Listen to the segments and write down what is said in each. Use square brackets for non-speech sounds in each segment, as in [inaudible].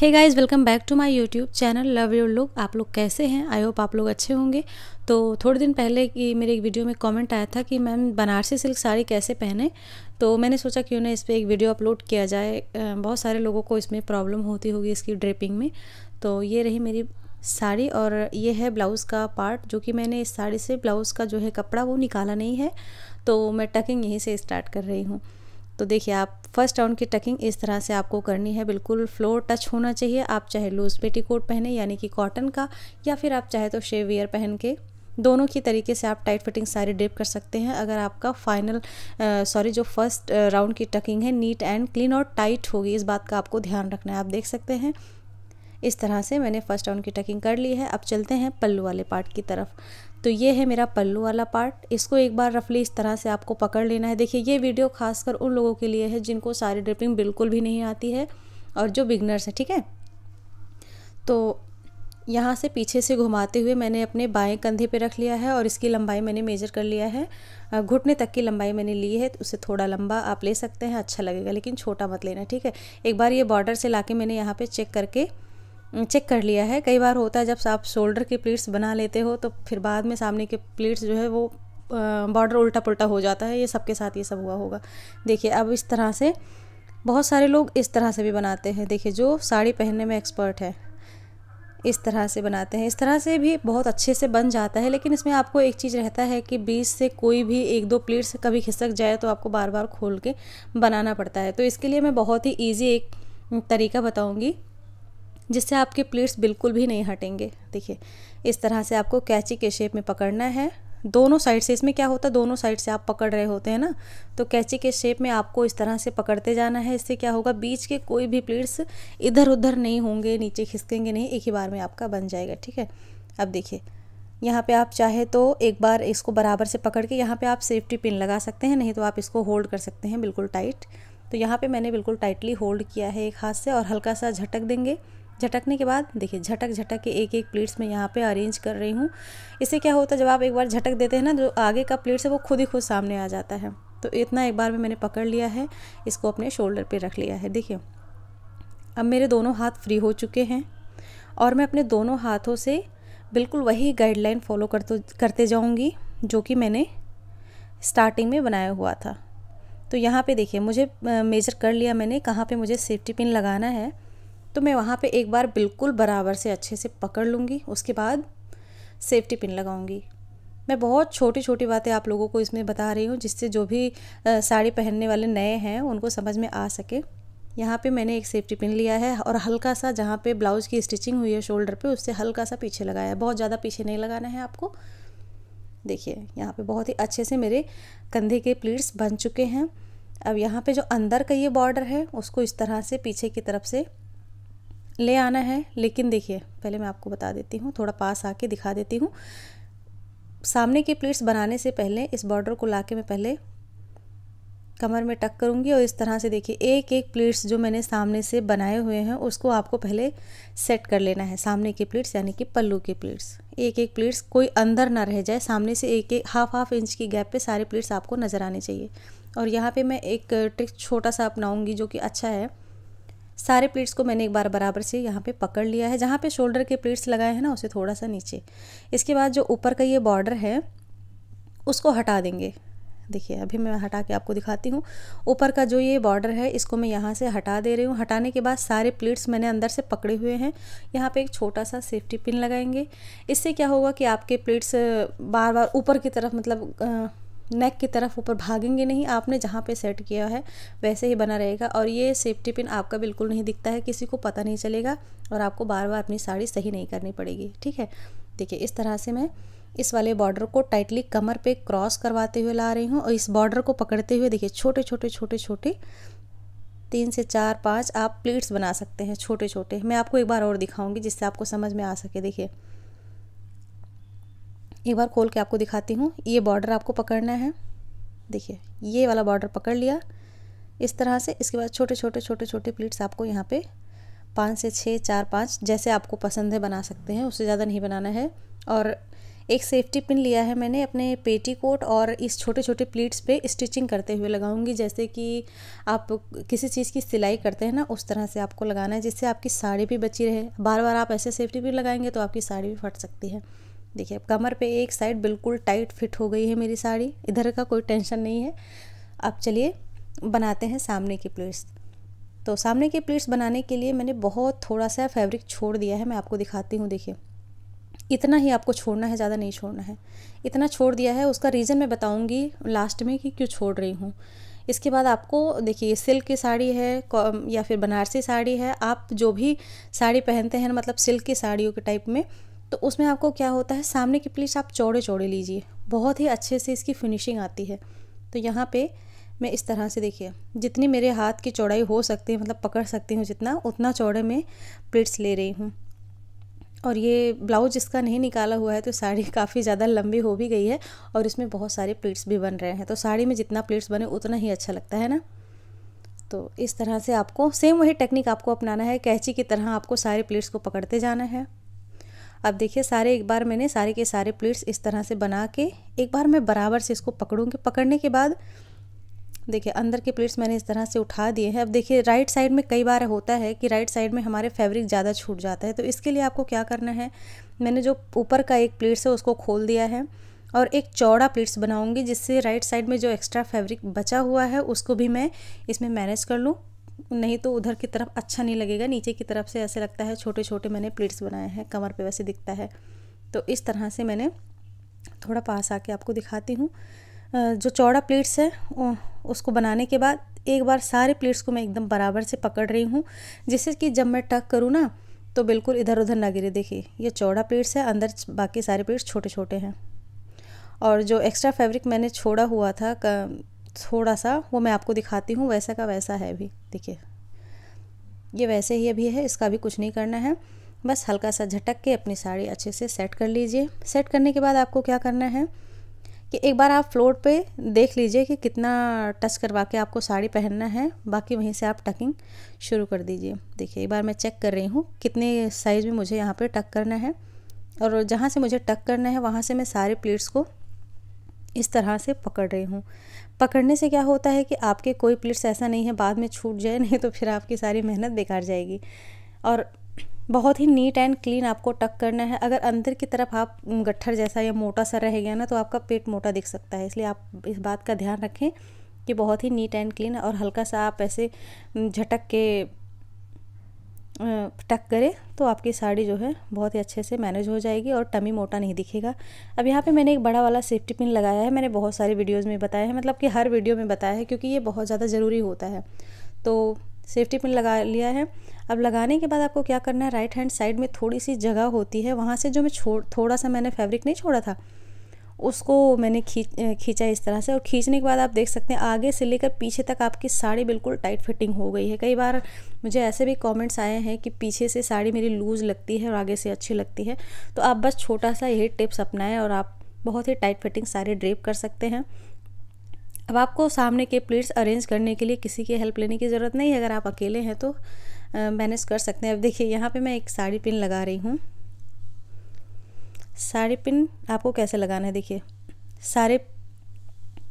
hey guys welcome back to my YouTube channel love your look आप लोग कैसे हैं आई होप आप लोग अच्छे होंगे तो थोड़े दिन पहले कि मेरे एक वीडियो में कमेंट आया था कि मैम बनारसी सिल्क साड़ी कैसे पहने तो मैंने सोचा क्यों ना इस पर एक वीडियो अपलोड किया जाए बहुत सारे लोगों को इसमें प्रॉब्लम होती होगी इसकी ड्रेपिंग में तो ये रही मेरी साड़ी और ये है ब्लाउज़ का पार्ट जो कि मैंने इस साड़ी से ब्लाउज़ का जो है कपड़ा वो निकाला नहीं है तो मैं टकिंग यहीं से स्टार्ट कर रही हूँ तो देखिए आप फर्स्ट राउंड की टकिंग इस तरह से आपको करनी है बिल्कुल फ्लोर टच होना चाहिए आप चाहे लूज़ पेटी कोट पहने यानी कि कॉटन का या फिर आप चाहे तो शेवियर पहन के दोनों की तरीके से आप टाइट फिटिंग सारी डिप कर सकते हैं अगर आपका फाइनल सॉरी जो फर्स्ट राउंड की टकिंग है नीट एंड क्लीन और टाइट होगी इस बात का आपको ध्यान रखना है आप देख सकते हैं इस तरह से मैंने फर्स्ट राउंड की टकिंग कर ली है अब चलते हैं पल्लू वाले पार्ट की तरफ तो ये है मेरा पल्लू वाला पार्ट इसको एक बार रफली इस तरह से आपको पकड़ लेना है देखिए ये वीडियो खासकर उन लोगों के लिए है जिनको सारी ड्रिपिंग बिल्कुल भी नहीं आती है और जो बिगनर्स हैं ठीक है तो यहाँ से पीछे से घुमाते हुए मैंने अपने बाएं कंधे पे रख लिया है और इसकी लंबाई मैंने मेजर कर लिया है घुटने तक की लंबाई मैंने ली है तो उसे थोड़ा लंबा आप ले सकते हैं अच्छा लगेगा लेकिन छोटा मत लेना ठीक है एक बार ये बॉर्डर से लाके मैंने यहाँ पे चेक करके चेक हम्म, कर लिया है कई बार होता है जब आप शोल्डर की प्लेट्स बना लेते हो तो फिर बाद में सामने के प्लेट्स जो है वो बॉर्डर उल्टा पुल्टा हो जाता है ये सबके साथ ये सब हुआ होगा देखिए अब इस तरह से बहुत सारे लोग इस तरह से भी बनाते हैं देखिए जो साड़ी पहनने में एक्सपर्ट है इस तरह से बनाते हैं इस तरह से भी बहुत अच्छे से बन जाता है लेकिन इसमें आपको एक चीज़ रहता है कि बीच से कोई भी एक दो प्लेट्स कभी खिसक जाए तो आपको बार बार खोल के बनाना पड़ता है तो इसके लिए मैं बहुत ही ईजी एक तरीका बताऊँगी जिससे आपके प्लेट्स बिल्कुल भी नहीं हटेंगे देखिए इस तरह से आपको कैची के शेप में पकड़ना है दोनों साइड से इसमें क्या होता है दोनों साइड से आप पकड़ रहे होते हैं ना तो कैची के शेप में आपको इस तरह से पकड़ते जाना है इससे क्या होगा बीच के कोई भी प्लेट्स इधर उधर नहीं होंगे नीचे खिसकेंगे नहीं एक ही बार में आपका बन जाएगा ठीक है अब देखिए यहाँ पे आप चाहे तो एक बार इसको बराबर से पकड़ के यहाँ पे आप सेफ्टी पिन लगा सकते हैं नहीं तो आप इसको होल्ड कर सकते हैं बिल्कुल टाइट तो यहाँ पे मैंने बिल्कुल टाइटली होल्ड किया है एक हाथ से और हल्का सा झटक देंगे झटकने के बाद देखिए झटक झटक के एक एक प्लेट्स में यहाँ पे अरेंज कर रही हूँ इससे क्या होता है जब आप एक बार झटक देते हैं ना जो आगे का प्लेट्स है वो खुद ही खुद सामने आ जाता है तो इतना एक बार में मैंने पकड़ लिया है इसको अपने शोल्डर पर रख लिया है देखिए अब मेरे दोनों हाथ फ्री हो चुके हैं और मैं अपने दोनों हाथों से बिल्कुल वही गाइडलाइन फॉलो कर तो करते जाऊँगी जो कि मैंने स्टार्टिंग में बनाया हुआ था तो यहाँ पे देखिए मुझे मेजर कर लिया मैंने कहाँ पे मुझे सेफ्टी पिन लगाना है तो मैं वहाँ पे एक बार बिल्कुल बराबर से अच्छे से पकड़ लूँगी उसके बाद सेफ्टी पिन लगाऊँगी मैं बहुत छोटी छोटी बातें आप लोगों को इसमें बता रही हूँ जिससे जो भी साड़ी पहनने वाले नए हैं उनको समझ में आ सके यहाँ पे मैंने एक सेफ्टी पिन लिया है और हल्का सा जहाँ पे ब्लाउज की स्टिचिंग हुई है शोल्डर पे उससे हल्का सा पीछे लगाया है बहुत ज़्यादा पीछे नहीं लगाना है आपको देखिए यहाँ पे बहुत ही अच्छे से मेरे कंधे के प्लीट्स बन चुके हैं अब यहाँ पे जो अंदर का ये बॉर्डर है उसको इस तरह से पीछे की तरफ से ले आना है लेकिन देखिए पहले मैं आपको बता देती हूँ थोड़ा पास आके दिखा देती हूँ सामने की प्लेट्स बनाने से पहले इस बॉर्डर को ला के मैं पहले कमर में टक करूँगी और इस तरह से देखिए एक एक प्लेट्स जो मैंने सामने से बनाए हुए हैं उसको आपको पहले सेट कर लेना है सामने के प्लेट्स यानी कि पल्लू के प्लेट्स एक एक प्लेट्स कोई अंदर ना रह जाए सामने से एक एक हाफ हाफ इंच की गैप पे सारे प्लेट्स आपको नज़र आने चाहिए और यहाँ पे मैं एक ट्रिक छोटा सा अपनाऊँगी जो कि अच्छा है सारे प्लेट्स को मैंने एक बार बराबर से यहाँ पे पकड़ लिया है जहाँ पे शोल्डर के प्लेट्स लगाए हैं ना उसे थोड़ा सा नीचे इसके बाद जो ऊपर का ये बॉर्डर है उसको हटा देंगे देखिए अभी मैं हटा के आपको दिखाती हूँ ऊपर का जो ये बॉर्डर है इसको मैं यहाँ से हटा दे रही हूँ हटाने के बाद सारे प्लेट्स मैंने अंदर से पकड़े हुए हैं यहाँ पे एक छोटा सा सेफ्टी पिन लगाएंगे इससे क्या होगा कि आपके प्लेट्स बार बार ऊपर की तरफ मतलब आ, नेक की तरफ ऊपर भागेंगे नहीं आपने जहाँ पे सेट किया है वैसे ही बना रहेगा और ये सेफ्टी पिन आपका बिल्कुल नहीं दिखता है किसी को पता नहीं चलेगा और आपको बार बार अपनी साड़ी सही नहीं करनी पड़ेगी ठीक है देखिए इस तरह से मैं इस वाले बॉर्डर को टाइटली कमर पे क्रॉस करवाते हुए ला रही हूँ और इस बॉर्डर को पकड़ते हुए देखिए छोटे छोटे छोटे छोटे तीन से चार पाँच आप प्लेट्स बना सकते हैं छोटे छोटे मैं आपको एक बार और दिखाऊँगी जिससे आपको समझ में आ सके देखिए एक बार खोल के आपको दिखाती हूँ ये बॉर्डर आपको पकड़ना है देखिए ये वाला बॉर्डर पकड़ लिया इस तरह से इसके बाद छोटे छोटे छोटे छोटे प्लीट्स आपको यहाँ पे पाँच से छः चार पाँच जैसे आपको पसंद है बना सकते हैं उससे ज़्यादा नहीं बनाना है और एक सेफ्टी पिन लिया है मैंने अपने पेटी कोट और इस छोटे छोटे प्लीट्स पे स्टिचिंग करते हुए लगाऊंगी जैसे कि आप किसी चीज़ की सिलाई करते हैं ना उस तरह से आपको लगाना है जिससे आपकी साड़ी भी बची रहे बार बार आप ऐसे सेफ्टी पिन लगाएंगे तो आपकी साड़ी भी फट सकती है देखिए अब कमर पे एक साइड बिल्कुल टाइट फिट हो गई है मेरी साड़ी इधर का कोई टेंशन नहीं है अब चलिए बनाते हैं सामने की प्लेट्स तो सामने की प्लेट्स बनाने के लिए मैंने बहुत थोड़ा सा फैब्रिक छोड़ दिया है मैं आपको दिखाती हूँ देखिए इतना ही आपको छोड़ना है ज़्यादा नहीं छोड़ना है इतना छोड़ दिया है उसका रीज़न मैं बताऊँगी लास्ट में कि क्यों छोड़ रही हूँ इसके बाद आपको देखिए सिल्क की साड़ी है या फिर बनारसी साड़ी है आप जो भी साड़ी पहनते हैं मतलब सिल्क की साड़ियों के टाइप में तो उसमें आपको क्या होता है सामने की प्लीट्स आप चौड़े चौड़े लीजिए बहुत ही अच्छे से इसकी फिनिशिंग आती है तो यहाँ पे मैं इस तरह से देखिए जितनी मेरे हाथ की चौड़ाई हो सकती है मतलब पकड़ सकती हूँ जितना उतना चौड़े में प्लेट्स ले रही हूँ और ये ब्लाउज इसका नहीं निकाला हुआ है तो साड़ी [laughs] काफ़ी ज़्यादा लंबी हो भी गई है और इसमें बहुत सारे प्लेट्स भी बन रहे हैं तो साड़ी में जितना प्लेट्स बने उतना ही अच्छा लगता है ना तो इस तरह से आपको सेम वही टेक्निक आपको अपनाना है कैची की तरह आपको सारे प्लेट्स को पकड़ते जाना है अब देखिए सारे एक बार मैंने सारे के सारे प्लेट्स इस तरह से बना के एक बार मैं बराबर से इसको पकड़ूँगी पकड़ने के बाद देखिए अंदर के प्लेट्स मैंने इस तरह से उठा दिए हैं अब देखिए राइट साइड में कई बार होता है कि राइट साइड में हमारे फैब्रिक ज़्यादा छूट जाता है तो इसके लिए आपको क्या करना है मैंने जो ऊपर का एक प्लेट्स है उसको खोल दिया है और एक चौड़ा प्लेट्स बनाऊंगी जिससे राइट साइड में जो एक्स्ट्रा फैब्रिक बचा हुआ है उसको भी मैं इसमें मैनेज कर लूँ नहीं तो उधर की तरफ अच्छा नहीं लगेगा नीचे की तरफ से ऐसे लगता है छोटे छोटे मैंने प्लेट्स बनाए हैं कमर पे वैसे दिखता है तो इस तरह से मैंने थोड़ा पास आके आपको दिखाती हूँ जो चौड़ा प्लेट्स है उसको बनाने के बाद एक बार सारे प्लेट्स को मैं एकदम बराबर से पकड़ रही हूँ जिससे कि जब मैं टक करूँ ना तो बिल्कुल इधर उधर ना गिरे देखिए ये चौड़ा प्लेट्स है अंदर बाकी सारे प्लेट्स छोटे छोटे हैं और जो एक्स्ट्रा फैब्रिक मैंने छोड़ा हुआ था थोड़ा सा वो मैं आपको दिखाती हूँ वैसा का वैसा है अभी देखिए ये वैसे ही अभी है इसका भी कुछ नहीं करना है बस हल्का सा झटक के अपनी साड़ी अच्छे से सेट कर लीजिए सेट करने के बाद आपको क्या करना है कि एक बार आप फ्लोर पे देख लीजिए कि कितना टच करवा के आपको साड़ी पहनना है बाकी वहीं से आप टकिंग शुरू कर दीजिए देखिए एक बार मैं चेक कर रही हूँ कितने साइज़ में मुझे यहाँ पे टक करना है और जहाँ से मुझे टक करना है वहाँ से मैं सारे प्लेट्स को इस तरह से पकड़ रही हूँ पकड़ने से क्या होता है कि आपके कोई प्लेट्स ऐसा नहीं है बाद में छूट जाए नहीं तो फिर आपकी सारी मेहनत बेकार जाएगी और बहुत ही नीट एंड क्लीन आपको टक करना है अगर अंदर की तरफ आप गट्ठर जैसा या मोटा सा रह गया ना तो आपका पेट मोटा दिख सकता है इसलिए आप इस बात का ध्यान रखें कि बहुत ही नीट एंड क्लीन और हल्का सा आप ऐसे झटक के टक करें तो आपकी साड़ी जो है बहुत ही अच्छे से मैनेज हो जाएगी और टमी मोटा नहीं दिखेगा अब यहाँ पे मैंने एक बड़ा वाला सेफ्टी पिन लगाया है मैंने बहुत सारे वीडियोज़ में बताया है मतलब कि हर वीडियो में बताया है क्योंकि ये बहुत ज़्यादा ज़रूरी होता है तो सेफ्टी पिन लगा लिया है अब लगाने के बाद आपको क्या करना है राइट हैंड साइड में थोड़ी सी जगह होती है वहाँ से जो मैं छोड़ थोड़ा सा मैंने फैब्रिक नहीं छोड़ा था उसको मैंने खींच खींचा इस तरह से और खींचने के बाद आप देख सकते हैं आगे से लेकर पीछे तक आपकी साड़ी बिल्कुल टाइट फिटिंग हो गई है कई बार मुझे ऐसे भी कमेंट्स आए हैं कि पीछे से साड़ी मेरी लूज़ लगती है और आगे से अच्छी लगती है तो आप बस छोटा सा यही टिप्स अपनाएं और आप बहुत ही टाइट फिटिंग साड़ी ड्रेप कर सकते हैं अब आपको सामने के प्लेट्स अरेंज करने के लिए किसी की हेल्प लेने की ज़रूरत नहीं है अगर आप अकेले हैं तो मैनेज कर सकते हैं अब देखिए यहाँ पर मैं एक साड़ी पिन लगा रही हूँ सारे पिन आपको कैसे लगाना है देखिए सारे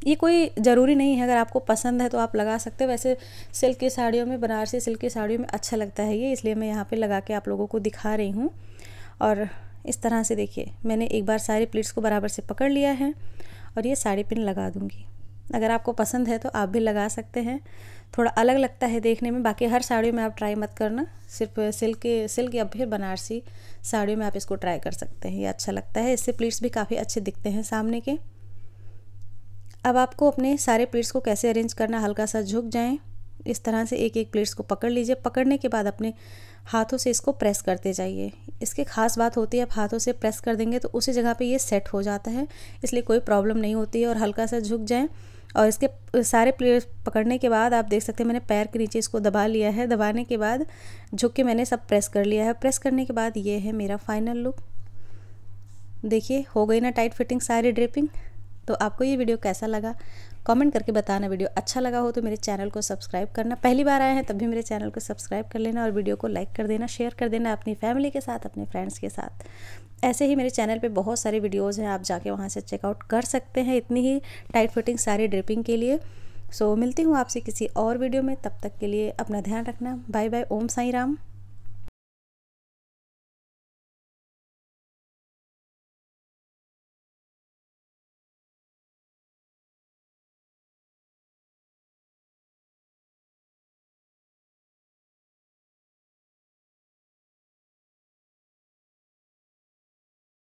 ये कोई ज़रूरी नहीं है अगर आपको पसंद है तो आप लगा सकते हो वैसे सिल्क की साड़ियों में बनारसी सिल्क की साड़ियों में अच्छा लगता है ये इसलिए मैं यहाँ पे लगा के आप लोगों को दिखा रही हूँ और इस तरह से देखिए मैंने एक बार सारे प्लेट्स को बराबर से पकड़ लिया है और ये साड़ी पिन लगा दूँगी अगर आपको पसंद है तो आप भी लगा सकते हैं थोड़ा अलग लगता है देखने में बाकी हर साड़ियों में आप ट्राई मत करना सिर्फ सिल्क सिल्क या फिर बनारसी साड़ियों में आप इसको ट्राई कर सकते हैं ये अच्छा लगता है इससे प्लीट्स भी काफ़ी अच्छे दिखते हैं सामने के अब आपको अपने सारे प्लेट्स को कैसे अरेंज करना हल्का सा झुक जाएँ इस तरह से एक एक प्लेट्स को पकड़ लीजिए पकड़ने के बाद अपने हाथों से इसको प्रेस करते जाइए इसकी खास बात होती है आप हाथों से प्रेस कर देंगे तो उसी जगह पे ये सेट हो जाता है इसलिए कोई प्रॉब्लम नहीं होती है और हल्का सा झुक जाए और इसके सारे प्लेयर्स पकड़ने के बाद आप देख सकते हैं मैंने पैर के नीचे इसको दबा लिया है दबाने के बाद झुक के मैंने सब प्रेस कर लिया है प्रेस करने के बाद ये है मेरा फाइनल लुक देखिए हो गई ना टाइट फिटिंग सारी ड्रेपिंग तो आपको ये वीडियो कैसा लगा कमेंट करके बताना वीडियो अच्छा लगा हो तो मेरे चैनल को सब्सक्राइब करना पहली बार आए हैं तब भी मेरे चैनल को सब्सक्राइब कर लेना और वीडियो को लाइक कर देना शेयर कर देना अपनी फैमिली के साथ अपने फ्रेंड्स के साथ ऐसे ही मेरे चैनल पे बहुत सारे वीडियोज़ हैं आप जाके वहाँ से चेकआउट कर सकते हैं इतनी ही टाइट फिटिंग सारी ड्रिपिंग के लिए सो so, मिलती हूँ आपसे किसी और वीडियो में तब तक के लिए अपना ध्यान रखना बाय बाय ओम साई राम